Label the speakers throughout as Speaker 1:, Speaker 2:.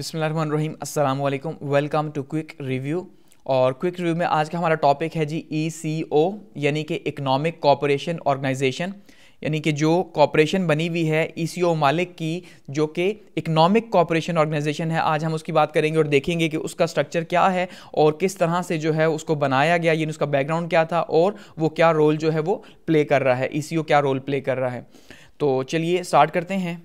Speaker 1: बिसमीम अल्लाम welcome to quick review और क्विक रिव्यू में आज का हमारा टॉपिक है जी ई सी ओ यानी कि इकनॉमिक कॉपोरेशन ऑर्गेनाइजेशन यानी कि जो कॉपोरेशन बनी हुई है ई सी ओ मालिक की जो कि इकनॉमिक कॉपोरेशन ऑर्गेनाइजेशन है आज हम उसकी बात करेंगे और देखेंगे कि उसका स्ट्रक्चर क्या है और किस तरह से जो है उसको बनाया गया यानी उसका बैकग्राउंड क्या था और वो क्या रोल जो है वो प्ले कर रहा है ई सी ओ क्या रोल प्ले कर रहा है तो चलिए स्टार्ट करते हैं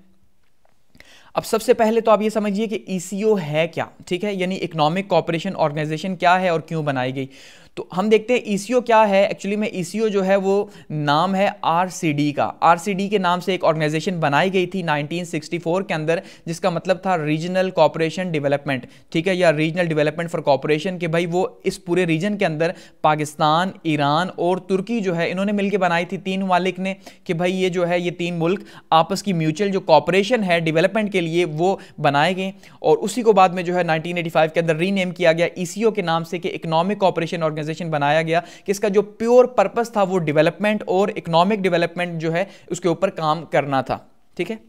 Speaker 1: अब सबसे पहले तो आप ये समझिए कि ई e है क्या ठीक है यानी इकोनॉमिक कॉपरेशन ऑर्गेनाइजेशन क्या है और क्यों बनाई गई तो हम देखते हैं ई e क्या है एक्चुअली में ई e जो है वो नाम है आर का आर के नाम से एक ऑर्गेनाइजेशन बनाई गई थी 1964 के अंदर जिसका मतलब था रीजनल कॉपरेशन डेवलपमेंट ठीक है या रीजनल डेवलपमेंट फॉर कॉपरेशन के भाई वो इस पूरे रीजन के अंदर पाकिस्तान ईरान और तुर्की जो है इन्होंने मिलकर बनाई थी तीन मालिक ने कि भाई ये जो है ये तीन मुल्क आपस की म्यूचुअल जो कॉपरेशन है डिवेलपमेंट के लिए वो बनाए गए और उसी को बाद में जो है नाइनटीन के अंदर रीनेम किया गया ई e के नाम से कि इकोनॉमिक कॉपरेशन ऑर्गेनाइज ऑर्गेनाइजेशन बनाया गया कि इसका जो प्योर पर्पस था वो डेवलपमेंट और इकोनॉमिक डेवलपमेंट जो है उसके ऊपर काम करना था ठीक है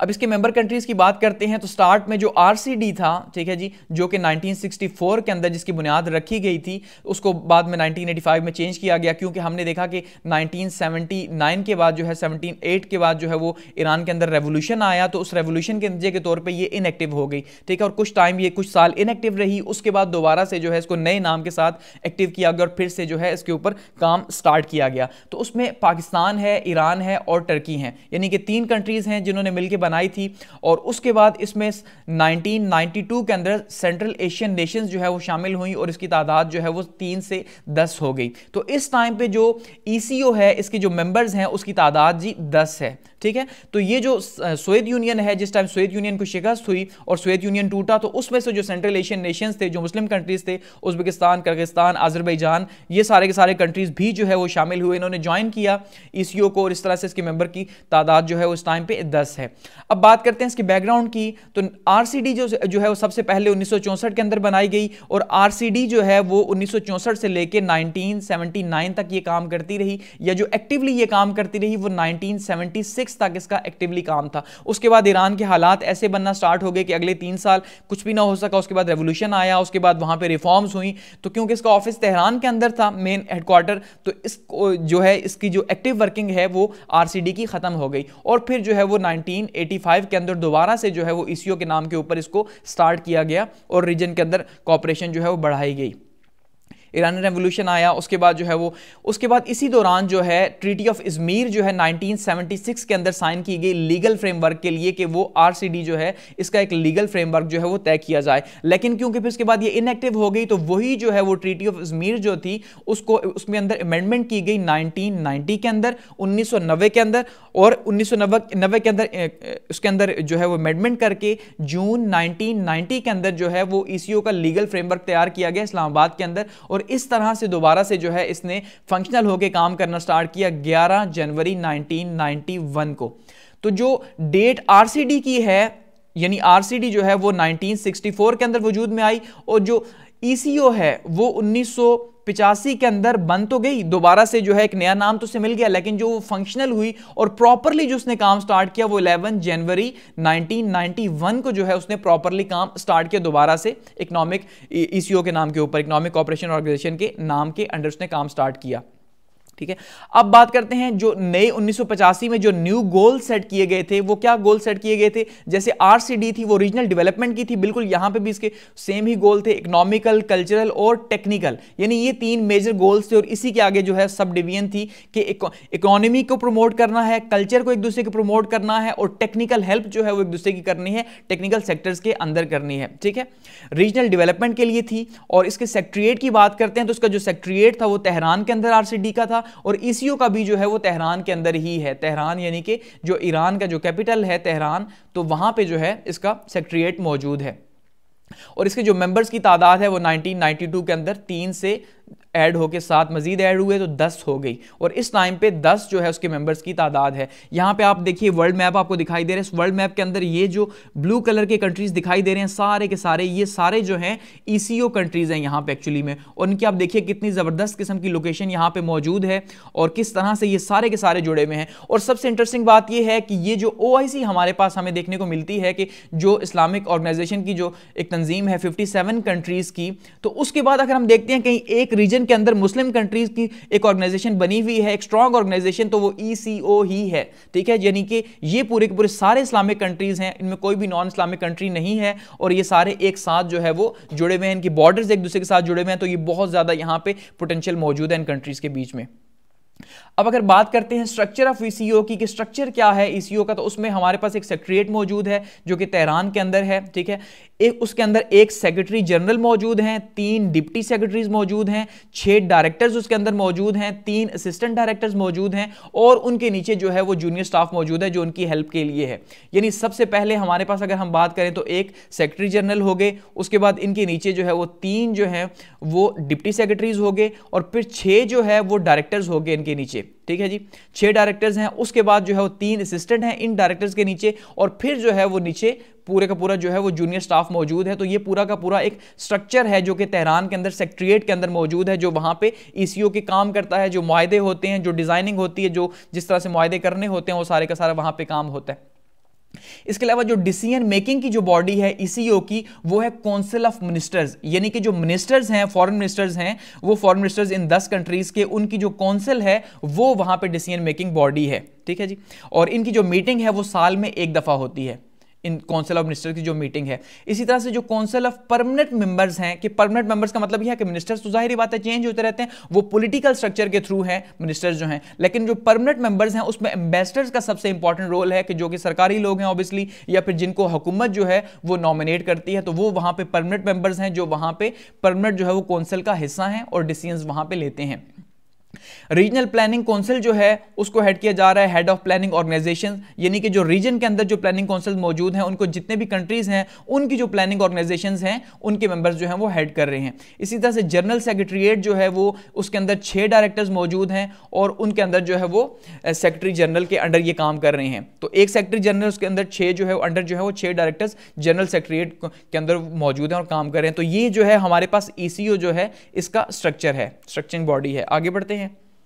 Speaker 1: अब इसके मेंबर कंट्रीज की बात करते हैं तो स्टार्ट में जो आरसीडी था ठीक है जी जो कि 1964 के अंदर जिसकी बुनियाद रखी गई थी उसको बाद में 1985 में चेंज किया गया क्योंकि हमने देखा कि 1979 के बाद जो है 178 के बाद जो है वो ईरान के अंदर रेवोल्यूशन आया तो उस रेवोल्यूशन के नतीजे के तौर पर यह इनएक्टिव हो गई ठीक है और कुछ टाइम ये कुछ साल इनएक्टिव रही उसके बाद दोबारा से जो है इसको नए नाम के साथ एक्टिव किया गया और फिर से जो है इसके ऊपर काम स्टार्ट किया गया तो उसमें पाकिस्तान है ईरान है और टर्की है यानी कि तीन कंट्रीज़ हैं जिन्होंने मिलकर बनाई थी और उसके बाद इसमें 1992 के अंदर सेंट्रल एशियन नेशंस जो है वो शामिल हुई और इसकी तादाद जो है वो तीन से दस हो गई तो इस टाइम पे जो ई e है इसके जो मेम्बर्स हैं उसकी तादाद जी दस है ठीक है तो ये जो सोवियत यूनियन है जिस टाइम सोवियत यूनियन को शिकस्त हुई और सोवियत यूनियन टूटा तो उसमें से जो सेंट्रल एशियन नेशंस थे जो मुस्लिम कंट्रीज थे उज्बेकिस्तान कर्गिस्तान आजरबैजान ये सारे के सारे कंट्रीज भी जो है वो शामिल हुए इन्होंने ज्वाइन किया ई को और इस तरह से इसके मेंबर की तादाद जो है उस टाइम पे दस है अब बात करते हैं इसके बैकग्राउंड की तो आर जो जो है वो सबसे पहले उन्नीस के अंदर बनाई गई और आर जो है वो उन्नीस से लेकर नाइनटीन तक ये काम करती रही या जो एक्टिवली ये काम करती रही वो नाइनटीन सिक्स तक इसका एक्टिवली काम था उसके बाद ईरान के हालात ऐसे बनना स्टार्ट हो गए कि अगले तीन साल कुछ भी ना हो सका उसके बाद रेवोल्यूशन आया उसके बाद वहाँ पर रिफॉर्म्स हुई तो क्योंकि इसका ऑफिस तेहरान के अंदर था मेन हेडक्वार्टर तो इस जो है इसकी जो एक्टिव वर्किंग है वो आर की ख़त्म हो गई और फिर जो है वो नाइनटीन के अंदर दोबारा से जो है वो ई e के नाम के ऊपर इसको स्टार्ट किया गया और रीजन के अंदर कॉपरेशन जो है वो बढ़ाई गई ईरानी रेवोल्यूशन आया उसके बाद जो है वो उसके बाद इसी दौरान जो है ट्रीटी ऑफ इजमीर जो है 1976 के अंदर साइन की गई लीगल फ्रेमवर्क के लिए कि वो आर जो है इसका एक लीगल फ्रेमवर्क जो है वो तय किया जाए लेकिन क्योंकि फिर उसके बाद ये इनएक्टिव हो गई तो वही जो है वो ट्रीटी ऑफ इजमीर जो थी उसको उसमें अंदर अमेंडमेंट की गई नाइनटीन के अंदर उन्नीस के अंदर और उन्नीस के अंदर उसके अंदर जो है वो अमेंडमेंट करके जून नाइनटीन के अंदर जो है वो ई e का लीगल फ्रेमवर्क तैयार किया गया इस्लामाबाद के अंदर और इस तरह से दोबारा से जो है इसने फंक्शनल होकर काम करना स्टार्ट किया 11 जनवरी 1991 को तो जो डेट आरसीडी की है यानी आरसीडी जो है वो 1964 के अंदर वजूद में आई और जो ईसीओ e है वो 1900 पिचासी के अंदर बन तो गई दोबारा से जो है एक नया नाम तो उसे मिल गया लेकिन जो फंक्शनल हुई और प्रॉपरली जो उसने काम स्टार्ट किया वो 11 जनवरी 1991 को जो है उसने प्रॉपरली काम स्टार्ट किया दोबारा से इकोनॉमिक ईसीओ e, e के नाम के ऊपर इकोनॉमिक ऑपरेशन ऑर्गेनाइजेशन के नाम के अंडर उसने काम स्टार्ट किया ठीक है अब बात करते हैं जो नए उन्नीस में जो न्यू गोल सेट किए गए थे वो क्या गोल सेट किए गए थे जैसे आरसीडी थी वो रीजनल डेवलपमेंट की थी बिल्कुल यहां पे भी इसके सेम ही गोल थे इकोनॉमिकल कल्चरल और टेक्निकल यानी ये तीन मेजर गोल्स थे और इसी के आगे जो है सब डिवीजन थी कि इकोनॉमी को प्रमोट करना है कल्चर को एक दूसरे को प्रमोट करना है और टेक्निकल हेल्प जो है वो एक दूसरे की करनी है टेक्निकल सेक्टर्स के अंदर करनी है ठीक है रीजनल डेवलपमेंट के लिए थी और इसके सेक्ट्रिएट की बात करते हैं तो उसका जो सेक्ट्रिएट था वो तेहरान के अंदर आरसीडी का था और ई का भी जो है वो तेहरान के अंदर ही है तेहरान यानी कि जो ईरान का जो कैपिटल है तेहरान तो वहाँ पर जो है इसका सेक्ट्रिएट मौजूद है और इसके जो मेंबर्स की तादाद है वो 1992 के अंदर तीन से ऐड होके सात मजीद ऐड हुए तो दस हो गई और इस टाइम पे दस जो है उसके मेंबर्स की तादाद है यहाँ पे आप देखिए वर्ल्ड मैप आपको दिखाई दे रहा है इस वर्ल्ड मैप के अंदर ये जो ब्लू कलर के कंट्रीज दिखाई दे रहे हैं सारे के सारे ये सारे जो हैं ई e कंट्रीज हैं यहाँ पे एक्चुअली में और इनकी आप देखिए कितनी ज़बरदस्त किस्म की लोकेशन यहाँ पे मौजूद है और किस तरह से ये सारे के सारे जुड़े हुए हैं और सबसे इंटरेस्टिंग बात यह है कि ये जो ओ हमारे पास हमें देखने को मिलती है कि जो इस्लामिक ऑर्गेनाइजेशन की जो एक तंजीम है फिफ्टी कंट्रीज़ की तो उसके बाद अगर हम देखते हैं कहीं एक रीजन ऑर्गेनाइजेशन के अंदर मुस्लिम कंट्रीज की एक ऑर्गेनाइजेशन बनी हुई है एक स्ट्रॉन्ग ऑर्गेनाइजेशन तो वो ई e ही है ठीक है यानी कि ये पूरे के पूरे सारे इस्लामिक कंट्रीज हैं इनमें कोई भी नॉन इस्लामिक कंट्री नहीं है और ये सारे एक साथ जो है वो जुड़े हुए हैं इनकी बॉर्डर्स एक दूसरे के साथ जुड़े हुए हैं तो ये बहुत ज़्यादा यहाँ पे पोटेंशियल मौजूद है इन कंट्रीज़ के बीच में अब अगर बात करते हैं स्ट्रक्चर ऑफ ईसीओ की कि स्ट्रक्चर क्या है ईसीओ e का तो उसमें हमारे पास एक सेक्रेटरीट मौजूद है जो कि तेहरान के अंदर है ठीक है एक उसके अंदर एक सेक्रेटरी जनरल मौजूद हैं तीन डिप्टी सेक्रेटरीज मौजूद हैं छः डायरेक्टर्स उसके अंदर मौजूद हैं तीन असिस्टेंट डायरेक्टर्स मौजूद हैं और उनके नीचे जो है वो जूनियर स्टाफ मौजूद है जो उनकी हेल्प के लिए है यानी सबसे पहले हमारे पास अगर हम बात करें तो एक सेक्रेटरी जनरल हो गए उसके बाद इनके नीचे जो है वो तीन जो हैं वो डिप्टी सेक्रेटरीज हो गए और फिर छः जो है वो डायरेक्टर्स हो गए इनके नीचे ठीक है जी छह डायरेक्टर्स हैं उसके बाद जो है वो तीन असिस्टेंट हैं इन डायरेक्टर्स के नीचे और फिर जो है वो नीचे पूरे का पूरा जो है वो जूनियर स्टाफ मौजूद है तो ये पूरा का पूरा एक स्ट्रक्चर है जो कि तेहरान के अंदर सेक्ट्रिएट के अंदर मौजूद है जो वहाँ पे ईसीओ के काम करता है जो माहदे होते हैं जो डिज़ाइनिंग होती है जो जिस तरह से माहदे करने होते हैं वो सारे का सारा वहाँ पे काम होता है इसके अलावा जो डिसीजन मेकिंग की जो बॉडी है ईसीओ e e की वो है काउंसिल ऑफ मिनिस्टर्स यानी कि जो मिनिस्टर्स हैं फॉरेन मिनिस्टर्स हैं वो फॉरेन मिनिस्टर्स इन दस कंट्रीज के उनकी जो काउंसिल है वो वहां पर डिसीजन मेकिंग बॉडी है ठीक है जी और इनकी जो मीटिंग है वो साल में एक दफ़ा होती है इन काउंसिल ऑफ मिनिस्टर की जो मीटिंग है इसी तरह से जो काउंसिल ऑफ परमानेंट मेंबर्स हैं कि परमानेंट मेंबर्स का मतलब यह है कि मिनिस्टर्स तो जाहिर बात है चेंज होते रहते हैं वो पॉलिटिकल स्ट्रक्चर के थ्रू हैं मिनिस्टर्स जो हैं लेकिन जो परमानेंट मेंबर्स हैं उसमें एम्बेसडर्स का सबसे इंपॉर्टेंट रोल है कि जो कि सरकारी लोग हैं ऑब्वियसली या फिर जिनको हुकूमत जो है वो नॉमिनेट करती है तो वो वहाँ पर परमानेंट मेंबर्स हैं जो वहाँ पर परमानेंट जो है वो काउंसिल का हिस्सा हैं और डिसीजन वहाँ पर लेते हैं रीजनल प्लानिंग काउंसिल जो है उसको हेड किया जा रहा है हेड ऑफ प्लानिंग ऑर्गेनाइजेशन यानी कि जो रीजन के अंदर जो प्लानिंग काउंसिल मौजूद हैं उनको जितने भी कंट्रीज हैं उनकी जो प्लानिंग ऑर्गेनाइजेशंस हैं उनके मेंबर्स जो हैं वो हेड कर रहे हैं इसी तरह से जनरल सेक्रेटरीट जो है वो उसके अंदर छः डायरेक्टर्स मौजूद हैं और उनके अंदर जो है वो सेक्रेटरी जनरल के अंडर ये काम कर रहे हैं तो एक सेक्रेटरी जनरल उसके अंदर छः जो है अंडर जो है वो छः डायरेक्टर्स जनरल सेक्रेटरीट के अंदर मौजूद हैं और काम कर रहे हैं तो ये जो है हमारे पास ई e जो है इसका स्ट्रक्चर है स्ट्रक्चरिंग बॉडी है आगे बढ़ते हैं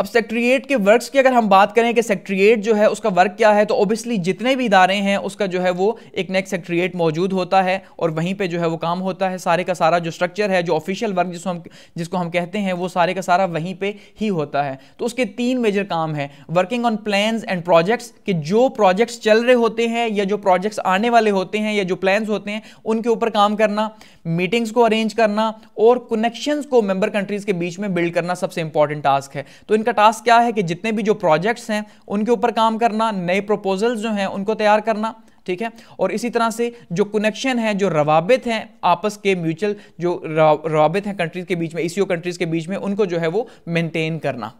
Speaker 1: अब सेक्ट्रिएट के वर्क्स की अगर हम बात करें कि सेक्ट्रिएट जो है उसका वर्क क्या है तो ओबियसली जितने भी इदारे हैं उसका जो है वो एक नेक्स्ट सेक्ट्रिएट मौजूद होता है और वहीं पे जो है वो काम होता है सारे का सारा जो स्ट्रक्चर है जो ऑफिशियल वर्क जिसको हम जिसको हम कहते हैं वो सारे का सारा वहीं पर ही होता है तो उसके तीन मेजर काम है working on plan and projects कि जो प्रोजेक्ट्स चल रहे होते हैं या जो प्रोजेक्ट्स आने वाले होते हैं या जो प्लान होते हैं उनके ऊपर काम करना मीटिंग्स को अरेंज करना और कनेक्शन को मेम्बर कंट्रीज के बीच में बिल्ड करना सबसे इंपॉर्टेंट टास्क है तो इनका का टास्क क्या है कि जितने भी जो प्रोजेक्ट्स हैं उनके ऊपर काम करना नए प्रपोजल्स जो हैं उनको तैयार करना ठीक है और इसी तरह से जो कनेक्शन है जो रवाबित हैं आपस के म्यूचुअल जो रवाबित हैं कंट्रीज के बीच में ई e कंट्रीज के बीच में उनको जो है वो मेनटेन करना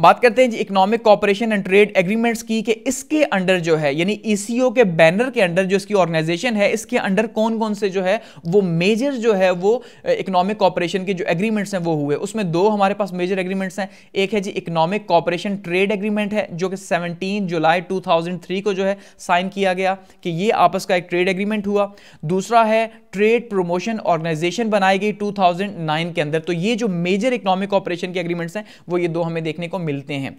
Speaker 1: बात करते हैं जी economic cooperation and trade agreements की कि इसके अंडर जो है यानी ईसीओ e के बैनर के अंडर जो इसकी ऑर्गेनाइजेशन है इसके अंडर कौन कौन से जो है वो मेजर जो है वो इकोनॉमिक कॉपरेशन के जो एग्रीमेंट्स हैं वो हुए उसमें दो हमारे पास मेजर एग्रीमेंट्स हैं एक है जी इकोनॉमिक कॉपरेशन ट्रेड एग्रीमेंट है जो कि सेवनटीन जुलाई टू को जो है साइन किया गया कि ये आपस का एक ट्रेड एग्रीमेंट हुआ दूसरा है ट्रेड प्रोमोशन ऑर्गेनाइजेशन बनाई गई टू के अंदर तो ये जो मेजर इकोनॉमिक ऑपरेशन के एग्रीमेंट्स हैं वो ये दो हमें देखने को मिलते हैं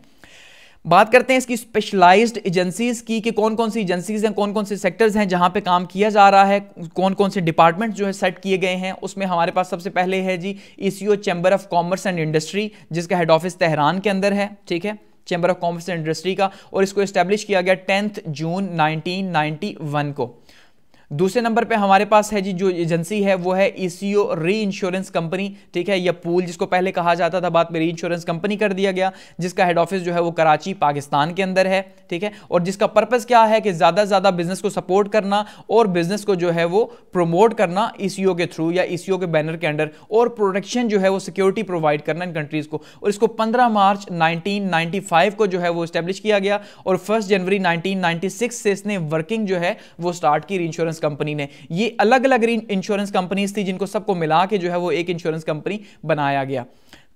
Speaker 1: बात करते हैं इसकी स्पेशलाइज्ड एजेंसीज की कि कौन कौन सी एजेंसीज हैं कौन कौन से सेक्टर्स हैं जहां पे काम किया जा रहा है कौन कौन से डिपार्टमेंट जो है सेट किए गए हैं उसमें हमारे पास सबसे पहले है जी E chamber of commerce and industry जिसका हेड ऑफिस तेहरान के अंदर है ठीक है chamber of commerce and industry का और इसको इस्टेब्लिश किया गया टेंथ जून नाइनटीन को दूसरे नंबर पे हमारे पास है जी जो एजेंसी है वो है ईसीओ री इंश्योरेंस कंपनी ठीक है यह पूल जिसको पहले कहा जाता था बाद में री इंश्योरेंस कंपनी कर दिया गया जिसका हेड ऑफिस जो है वो कराची पाकिस्तान के अंदर है ठीक है और जिसका पर्पज़ क्या है कि ज़्यादा से ज़्यादा बिजनेस को सपोर्ट करना और बिजनेस को जो है वो प्रोमोट करना ई e के थ्रू या ई e के बैनर के अंडर और प्रोटेक्शन जो है वो सिक्योरिटी प्रोवाइड करना इन कंट्रीज़ को और इसको पंद्रह मार्च नाइनटीन को जो है वो स्टेब्लिश किया गया और फर्स्ट जनवरी नाइनटीन से इसने वर्किंग जो है वो स्टार्ट की री इंश्योरेंस इंश्योरेंस कंपनी ने ये अलग अलग इंश्योरेंस कंपनीज थी जिनको सबको मिला के जो है वो एक इंश्योरेंस कंपनी बनाया गया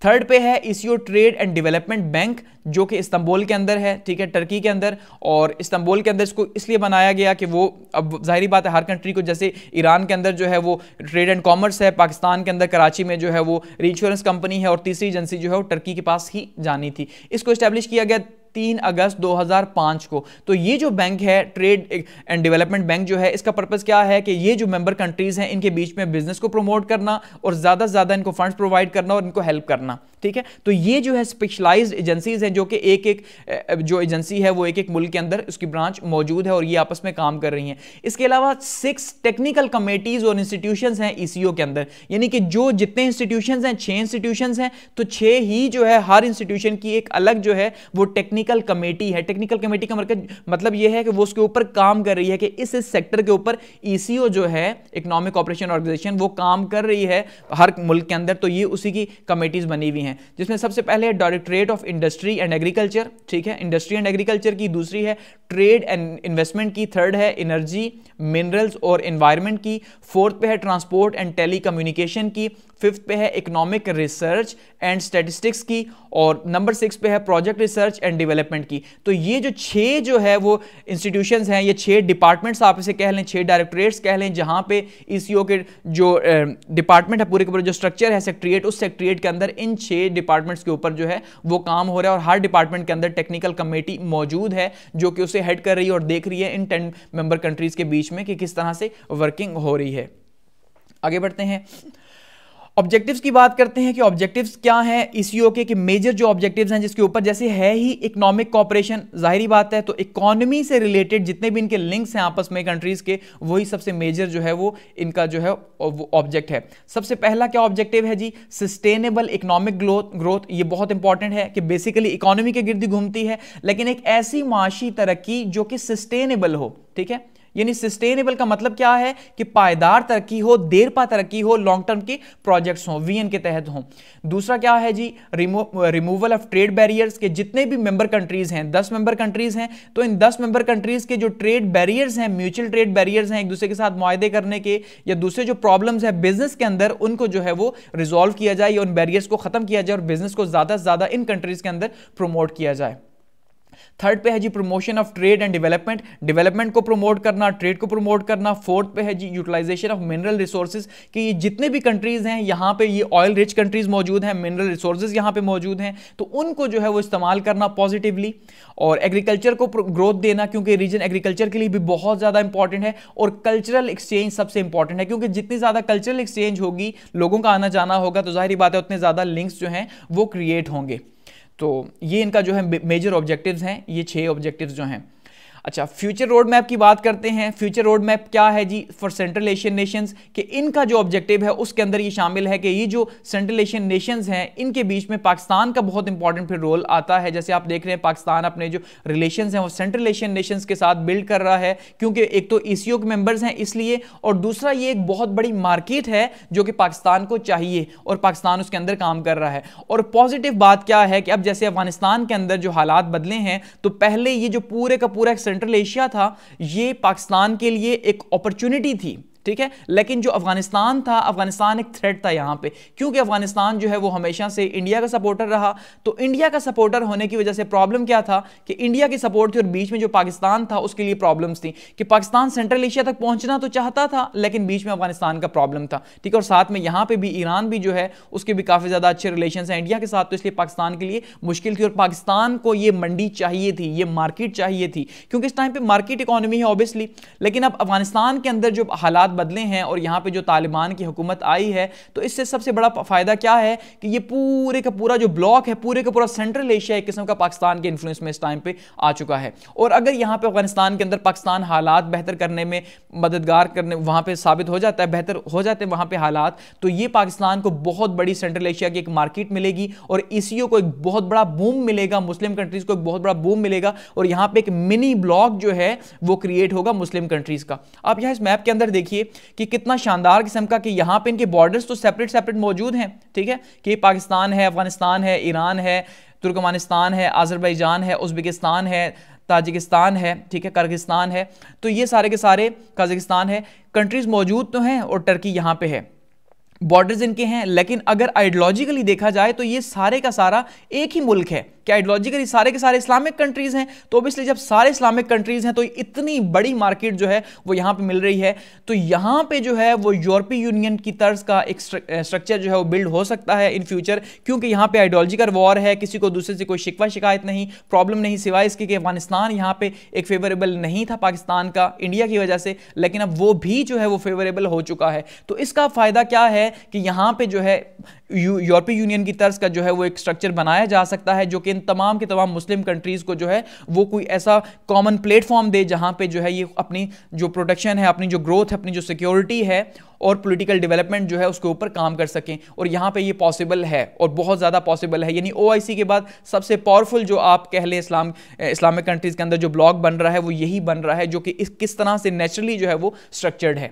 Speaker 1: थर्ड पे है इसियो ट्रेड एंड डेवलपमेंट बैंक जो कि इस्तांबुल के अंदर है ठीक है टर्की के अंदर और इस्तांबुल के अंदर इसको इसलिए बनाया गया कि वो अब जाहिर बात है हर कंट्री को जैसे ईरान के अंदर जो है वो ट्रेड एंड कॉमर्स है पाकिस्तान के अंदर कराची में जो है वो इंश्योरेंस कंपनी है और तीसरी एजेंसी जो है वो टर्की के पास ही जानी थी इसको इस्टेब्लिश किया गया तीन अगस्त 2005 को तो ये जो बैंक है ट्रेड एंड डेवलपमेंट बैंक जो है इसका पर्पज़ क्या है कि ये जो मेंबर कंट्रीज़ हैं इनके बीच में बिजनेस को प्रमोट करना और ज़्यादा से ज़्यादा इनको फंड्स प्रोवाइड करना और इनको हेल्प करना ठीक है तो ये जो है स्पेशलाइज एजेंसीज हैं जो कि एक एक जो एजेंसी है वो एक एक मुल्क के अंदर उसकी ब्रांच मौजूद है और ये आपस में काम कर रही हैं इसके अलावा सिक्स टेक्निकल कमेटीज़ और इंस्टीट्यूशंस हैं ईसीओ e के अंदर यानी कि जो जितने इंस्टीट्यूशंस हैं छः इंस्टीट्यूशंस हैं तो छः ही जो है हर इंस्टीट्यूशन की एक अलग जो है वो टेक्निक टेक्निकल कमेटी है टेक्निकल कमेटी का मतलब, मतलब यह है कि वो उसके ऊपर काम कर रही है कि इस इस सेक्टर के ऊपर ईसीओ e जो है इकोनॉमिक ऑपरेशन ऑर्गेनाइजेशन वो काम कर रही है हर मुल्क के अंदर तो ये उसी की कमेटीज बनी हुई हैं जिसमें सबसे पहले है directorate of industry and agriculture ठीक है इंडस्ट्री एंड एग्रीकल्चर की दूसरी है ट्रेड एंड इन्वेस्टमेंट की थर्ड है एनर्जी मिनरल्स और इन्वायरमेंट की फोर्थ पे है ट्रांसपोर्ट एंड टेली की फिफ्थ पे है इकोनॉमिक रिसर्च एंड स्टेटिस्टिक्स की और नंबर सिक्स पे है प्रोजेक्ट रिसर्च एंड डेवलपमेंट की तो ये जो छः जो है वो इंस्टीट्यूशंस हैं ये छः डिपार्टमेंट्स आप इसे कह लें छः डायरेक्टरेट्स कह लें जहाँ पे ई e के जो डिपार्टमेंट है पूरे के पूरे जो स्ट्रक्चर है सेक्ट्रिएट उस सेक्ट्रिएट के अंदर इन छः डिपार्टमेंट्स के ऊपर जो है वो काम हो रहा है और हर डिपार्टमेंट के अंदर टेक्निकल कमेटी मौजूद है जो कि उसे हेड कर रही है और देख रही है इन टेन मेंबर कंट्रीज़ के बीच में कि किस तरह से वर्किंग हो रही है आगे बढ़ते हैं ऑब्जेक्टिव्स की बात करते हैं कि ऑब्जेक्टिव्स क्या हैं ईसीओ e के कि मेजर जो ऑब्जेक्टिव्स हैं जिसके ऊपर जैसे है ही इकोनॉमिक कॉपरेशन जाहिर बात है तो इकोनॉमी से रिलेटेड जितने भी इनके लिंक्स हैं आपस में कंट्रीज के वही सबसे मेजर जो है वो इनका जो है वो ऑब्जेक्ट है सबसे पहला क्या ऑब्जेक्टिव है जी सस्टेनेबल इकोनॉमिक ग्रोथ ये बहुत इंपॉर्टेंट है कि बेसिकली इकोनॉमी के गिरदी घूमती है लेकिन एक ऐसी माशी तरक्की जो कि सस्टेनेबल हो ठीक है यानी सस्टेनेबल का मतलब क्या है कि पायदार तरक्की हो देर पा तरक्की हो लॉन्ग टर्म के प्रोजेक्ट्स हों वीएन के तहत हो दूसरा क्या है जी रिमूवल ऑफ ट्रेड बैरियर्स के जितने भी मेंबर कंट्रीज हैं दस मेंबर कंट्रीज हैं तो इन दस मेंबर कंट्रीज के जो ट्रेड बैरियर्स हैं म्यूचुअल ट्रेड बैरियर्स हैं एक दूसरे के साथ मुआदे करने के या दूसरे जो प्रॉब्लम्स है बिजनेस के अंदर उनको जो है वो रिजोल्व किया जाए या उन बैरियर्स को खत्म किया जाए और बिजनेस को ज्यादा से ज्यादा इन कंट्रीज के अंदर प्रोमोट किया जाए थर्ड पे है जी promotion of trade and development development को प्रमोट करना ट्रेड को प्रमोट करना फोर्थ पे है जी यूटिलाइजेशन ऑफ मिनरल रिसोर्सेज कि ये जितने भी कंट्रीज़ हैं यहाँ पे ये ऑयल रिच कंट्रीज़ मौजूद हैं मिनरल रिसोर्सेज यहाँ पे मौजूद हैं तो उनको जो है वो इस्तेमाल करना पॉजिटिवली और एग्रीकल्चर को ग्रोथ देना क्योंकि रीजन एग्रीकल्चर के लिए भी बहुत ज़्यादा इंपॉर्टेंट है और कल्चरल एक्सचेंज सबसे इंपॉर्टेंट है क्योंकि जितनी ज़्यादा कल्चरल एक्सचेंज होगी लोगों का आना जाना होगा तो जाहिर बात है उतने ज़्यादा लिंक्स जो हैं वो क्रिएट होंगे तो ये इनका जो है मेजर ऑब्जेक्टिव्स हैं ये छः ऑब्जेक्टिव्स जो हैं अच्छा फ्यूचर रोड मैप की बात करते हैं फ्यूचर रोड मैप क्या है जी फॉर सेंट्रल एशियन नेशंस कि इनका जो ऑब्जेक्टिव है उसके अंदर ये शामिल है कि ये जो सेंट्रल एशियन नेशंस हैं इनके बीच में पाकिस्तान का बहुत इंपॉर्टेंट फिर रोल आता है जैसे आप देख रहे हैं पाकिस्तान अपने जो रिलेशन हैं वो सेंट्रल एशियन नेशंस के साथ बिल्ड कर रहा है क्योंकि एक तो ई के मेम्बर्स हैं इसलिए और दूसरा ये एक बहुत बड़ी मार्केट है जो कि पाकिस्तान को चाहिए और पाकिस्तान उसके अंदर काम कर रहा है और पॉजिटिव बात क्या है कि अब जैसे अफगानिस्तान के अंदर जो हालात बदले हैं तो पहले ये जो पूरे का पूरा सेंट्रल एशिया था ये पाकिस्तान के लिए एक अपॉर्चुनिटी थी ठीक है लेकिन जो अफगानिस्तान था अफगानिस्तान एक थ्रेट था यहाँ पे क्योंकि अफगानिस्तान जो है वो हमेशा से इंडिया का सपोर्टर रहा तो इंडिया का सपोर्टर होने की वजह से प्रॉब्लम क्या था कि इंडिया की सपोर्ट थी और बीच में जो पाकिस्तान था उसके लिए प्रॉब्लम्स थी कि पाकिस्तान सेंट्रल एशिया तक पहुंचना तो चाहता था लेकिन बीच में अफगानिस्तान का प्रॉब्लम था ठीक है और साथ में यहाँ पर भी ईरान भी जो है उसके भी काफ़ी ज़्यादा अच्छे रिलेशन हैं इंडिया के साथ तो इसलिए पाकिस्तान के लिए मुश्किल थी और पाकिस्तान को ये मंडी चाहिए थी ये मार्केट चाहिए थी क्योंकि इस टाइम पर मार्केट इकोनॉमी है ऑब्वियसली लेकिन अब अफगानिस्तान के अंदर जो हालात बदले हैं और यहाँ पर जो तालिबान की हुकूमत आई है तो इससे सबसे बड़ा फ़ायदा क्या है कि ये पूरे का पूरा जो ब्लॉक है पूरे का पूरा सेंट्रल एशिया एक किस्म का पाकिस्तान के इन्फ्लुएंस में इस टाइम पर आ चुका है और अगर यहाँ पर अफगानिस्तान के अंदर पाकिस्तान हालात बेहतर करने में मददगार करने वहाँ पर साबित हो जाता है बेहतर हो जाते हैं वहाँ पर हालात तो ये पाकिस्तान को बहुत बड़ी सेंट्रल एशिया की एक मार्केट मिलेगी और ई को एक बहुत बड़ा बूम मिलेगा मुस्लिम कंट्रीज़ को एक बहुत बड़ा बूम मिलेगा और यहाँ पर एक मिनी ब्लॉक जो है वो क्रिएट होगा मुस्लिम कंट्रीज़ का आप यहाँ इस मैप के अंदर देखिए कि कितना शानदार किस्म का कि यहाँ पे इनके बॉर्डर्स तो सेपरेट सेपरेट मौजूद हैं ठीक है कि पाकिस्तान है अफगानिस्तान है ईरान है तुर्कमानिस्तान है आज़रबाईजान है उज्बेकिस्तान है ताजिकिस्तान है ठीक है कर्गिस्तान है तो ये सारे के सारे कजाकिस्तान है कंट्रीज़ मौजूद तो हैं और टर्की यहाँ पर है बॉर्डर्स इनके हैं लेकिन अगर आइडियोलॉजिकली देखा जाए तो ये सारे का सारा एक ही मुल्क है क्या आइडियोलॉजिकली सारे के सारे इस्लामिक कंट्रीज हैं तो ऑब्वियसली जब सारे इस्लामिक कंट्रीज हैं तो इतनी बड़ी मार्केट जो है वो यहां पर मिल रही है तो यहां पर जो है वो यूरोपीय यूनियन की तर्ज का एक स्ट्रक्चर जो है वो बिल्ड हो सकता है इन फ्यूचर क्योंकि यहां पर आइडियोलॉजिकल वॉर है किसी को दूसरे से कोई शिकवा शिकायत नहीं प्रॉब्लम नहीं सिवाय इसके कि अफगानिस्तान यहां पर एक फेवरेबल नहीं था पाकिस्तान का इंडिया की वजह से लेकिन अब वो भी जो है वो फेवरेबल हो चुका है तो इसका फ़ायदा क्या है कि यहां पर जो है यूरोपीय यूनियन की तर्ज का जो है वो एक स्ट्रक्चर बनाया जा सकता है जो कि इन तमाम के तमाम मुस्लिम कंट्रीज़ को जो है वो कोई ऐसा कॉमन प्लेटफॉर्म दे जहां पे जो है ये अपनी जो प्रोटेक्शन है अपनी जो ग्रोथ है अपनी जो सिक्योरिटी है और पॉलिटिकल डेवलपमेंट जो है उसके ऊपर काम कर सकें और यहाँ पे ये पॉसिबल है और बहुत ज़्यादा पॉसिबल है यानी ओआईसी के बाद सबसे पावरफुल जो आप कह लें इस्लाम इस्लामिक कंट्रीज़ के अंदर जो ब्लॉक बन रहा है वो यही बन रहा है जो कि इस किस तरह से नेचुरली जो है वो स्ट्रक्चर्ड है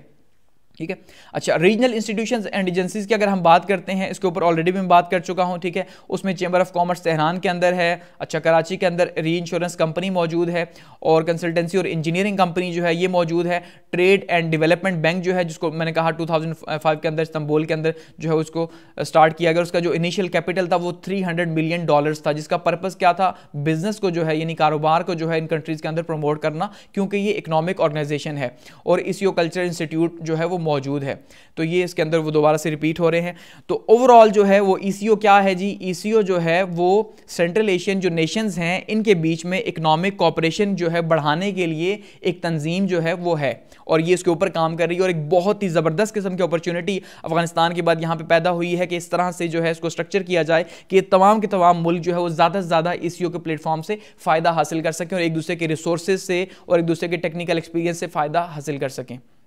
Speaker 1: ठीक है अच्छा रीजनल इंस्टीट्यूशंस एंड एजेंसीज की अगर हम बात करते हैं इसके ऊपर ऑलरेडी मैं बात कर चुका हूं ठीक है उसमें चेंबर ऑफ कॉमर्स तेहरान के अंदर है अच्छा कराची के अंदर री इंश्योरेंस कंपनी मौजूद है और कंसल्टेंसी और इंजीनियरिंग कंपनी जो है ये मौजूद है ट्रेड एंड डेवलपमेंट बैंक जो है जिसको मैंने कहा टू के अंदर इस्तंबोल के अंदर जो है उसको स्टार्ट किया गया उसका जो इनिशियल कैपिटल था वो थ्री मिलियन डॉलर्स था जिसका पर्पज़ क्या था बिजनेस को जो है यानी कारोबार को जो है इन कंट्रीज़ के अंदर प्रमोट करना क्योंकि ये इकोनॉमिक ऑर्गेनाइजेशन है और इसियो कल्चर इंस्टीट्यूट जो है वो मौजूद है तो ये इसके अंदर वो दोबारा से रिपीट हो रहे हैं तो ओवरऑल जो है वो ई e क्या है जी ई e जो है वो सेंट्रल एशियन जो नेशंस हैं इनके बीच में इकोनॉमिक कॉपरेशन जो है बढ़ाने के लिए एक तंजीम जो है वो है और ये इसके ऊपर काम कर रही है और एक बहुत ही ज़बरदस्त किस्म की अपॉर्चुनिटी अफगानिस्तान के बाद यहाँ पर पैदा हुई है कि इस तरह से जो है इसको स्ट्रक्चर किया जाए कि तमाम के तमाम मुल्क जो है वो ज़्यादा से ज़्यादा ई e के प्लेटफॉर्म से फ़ायदा हासिल कर सकें और एक दूसरे के रिसोर्स से और एक दूसरे के टेक्निकल एक्सपीरियंस से फ़ायदा हासिल कर सकें